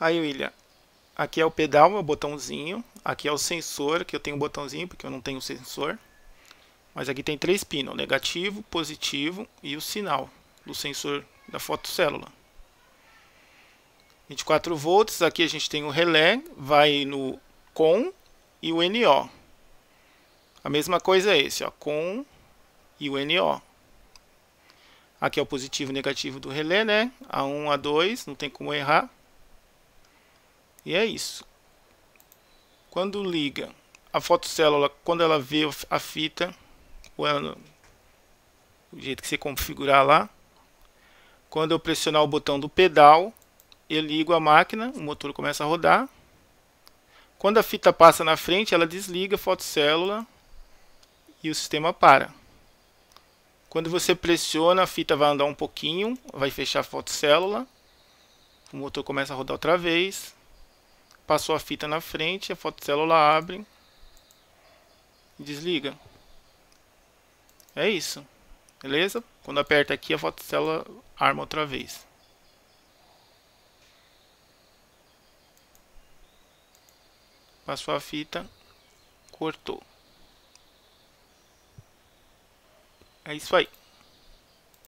Aí, William, aqui é o pedal, o botãozinho. Aqui é o sensor, que eu tenho um botãozinho, porque eu não tenho sensor. Mas aqui tem três pinos, negativo, positivo e o sinal do sensor da fotocélula. 24 volts, aqui a gente tem o relé, vai no COM e o NO. A mesma coisa é esse, ó, COM e o NO. Aqui é o positivo e negativo do relé, né? A1, A2, não tem como errar. E é isso. Quando liga a fotocélula, quando ela vê a fita, ou ela, o jeito que você configurar lá, quando eu pressionar o botão do pedal, eu ligo a máquina, o motor começa a rodar. Quando a fita passa na frente, ela desliga a fotocélula e o sistema para. Quando você pressiona, a fita vai andar um pouquinho, vai fechar a fotocélula, o motor começa a rodar outra vez, passou a fita na frente, a fotocélula abre e desliga. É isso, beleza? Quando aperta aqui, a fotocélula arma outra vez. Passou a fita, cortou. É isso aí.